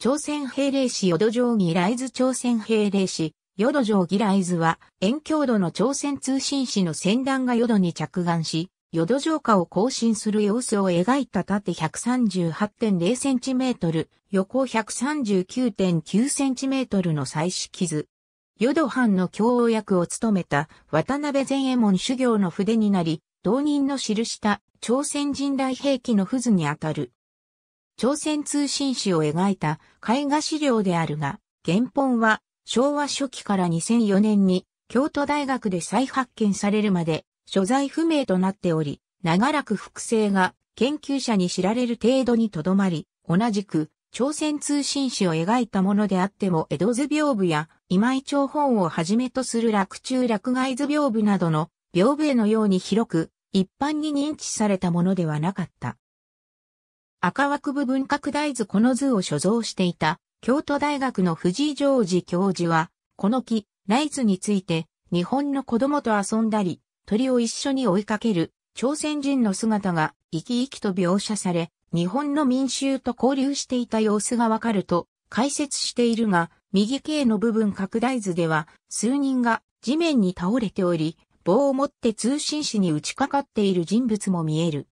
朝鮮兵令市淀城ギライズ朝鮮兵令市、淀城ギライズは、遠郷土の朝鮮通信使の船団が淀に着岸し、淀城下を更新する様子を描いた縦 138.0cm、横 139.9cm の祭祀傷。淀藩の教王役を務めた渡辺善衛門修行の筆になり、同人の記した朝鮮人来兵器の図にあたる。朝鮮通信史を描いた絵画資料であるが、原本は昭和初期から2004年に京都大学で再発見されるまで所在不明となっており、長らく複製が研究者に知られる程度にとどまり、同じく朝鮮通信史を描いたものであっても江戸図屏風や今井町本をはじめとする落中落外図屏風などの屏風絵のように広く一般に認知されたものではなかった。赤枠部分拡大図この図を所蔵していた京都大学の藤井常治教授は、この木、ライズについて、日本の子供と遊んだり、鳥を一緒に追いかける、朝鮮人の姿が生き生きと描写され、日本の民衆と交流していた様子がわかると解説しているが、右系の部分拡大図では、数人が地面に倒れており、棒を持って通信士に打ちかかっている人物も見える。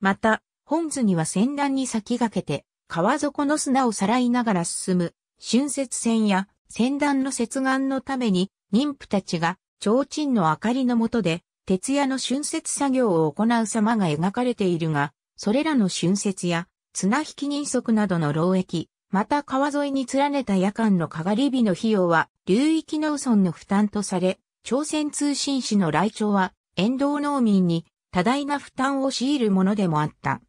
また、本図には戦乱に先駆けて、川底の砂をさらいながら進む、春節船や戦乱の接岸のために、妊婦たちが、提灯の明かりの下で、徹夜の春節作業を行う様が描かれているが、それらの春節や、綱引き人足などの労役、また川沿いに連ねた夜間のかがり火の費用は、流域農村の負担とされ、朝鮮通信使の来庁は、沿道農民に多大な負担を強いるものでもあった。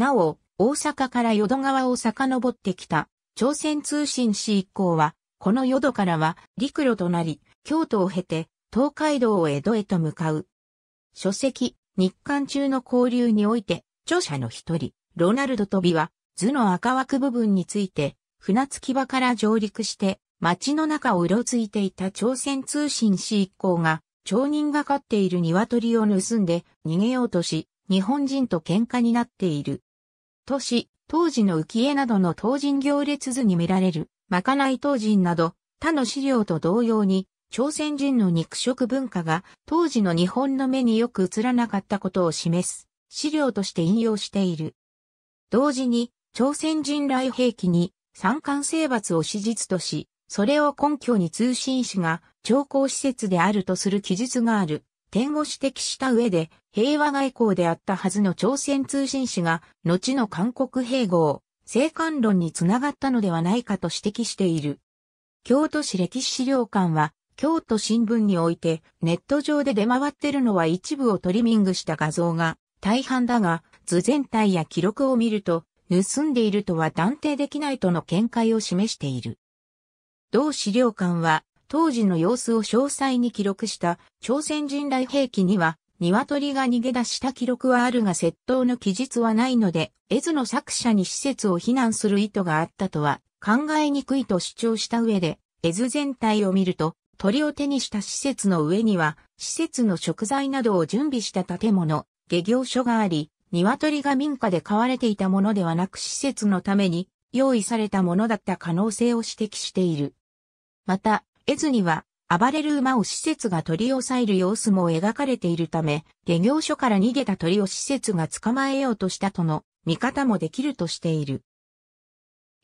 なお、大阪から淀川を遡ってきた、朝鮮通信市一行は、この淀からは陸路となり、京都を経て、東海道を江戸へと向かう。書籍、日韓中の交流において、著者の一人、ロナルド・トビは、図の赤枠部分について、船着場から上陸して、街の中をうろついていた朝鮮通信市一行が、町人が飼っている鶏を盗んで逃げようとし、日本人と喧嘩になっている都市、当時の浮絵などの当人行列図に見られる、まかない当人など、他の資料と同様に、朝鮮人の肉食文化が当時の日本の目によく映らなかったことを示す資料として引用している。同時に朝鮮人来兵器に三冠征伐を史実とし、それを根拠に通信使が徴工施設であるとする記述がある。点を指摘した上で、平和外交であったはずの朝鮮通信使が、後の韓国併合、政官論につながったのではないかと指摘している。京都市歴史資料館は、京都新聞において、ネット上で出回ってるのは一部をトリミングした画像が大半だが、図全体や記録を見ると、盗んでいるとは断定できないとの見解を示している。同資料館は、当時の様子を詳細に記録した朝鮮人来兵器には、鶏が逃げ出した記録はあるが窃盗の記述はないので、絵図の作者に施設を非難する意図があったとは考えにくいと主張した上で、絵図全体を見ると、鳥を手にした施設の上には、施設の食材などを準備した建物、下業所があり、鶏が民家で飼われていたものではなく施設のために用意されたものだった可能性を指摘している。また、絵図には、暴れる馬を施設が取り押さえる様子も描かれているため、下業所から逃げた鳥を施設が捕まえようとしたとの見方もできるとしている。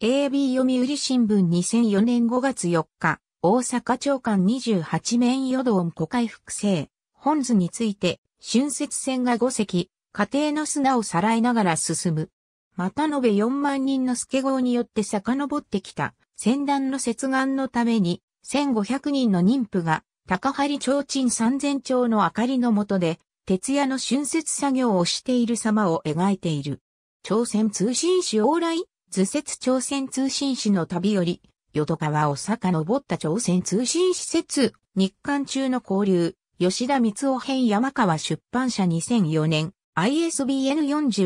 AB 読売新聞2004年5月4日、大阪長官28面与道古海複製、本図について、春節船が5隻、家庭の砂をさらいながら進む。また延べ4万人の助号によって遡ってきた、戦団の接岸のために、1500人の妊婦が、高張提灯三千丁の明かりの下で、徹夜の春節作業をしている様を描いている。朝鮮通信使往来、図説朝鮮通信使の旅より、淀川を遡った朝鮮通信施設、日韓中の交流、吉田光夫編山川出版社2004年、ISBN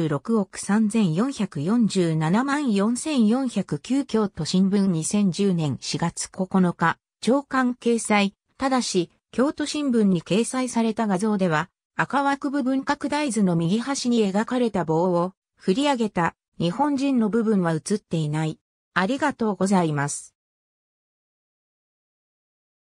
46億3447万4409京都新聞2010年4月9日、長官掲載、ただし、京都新聞に掲載された画像では、赤枠部分拡大図の右端に描かれた棒を振り上げた日本人の部分は映っていない。ありがとうございます。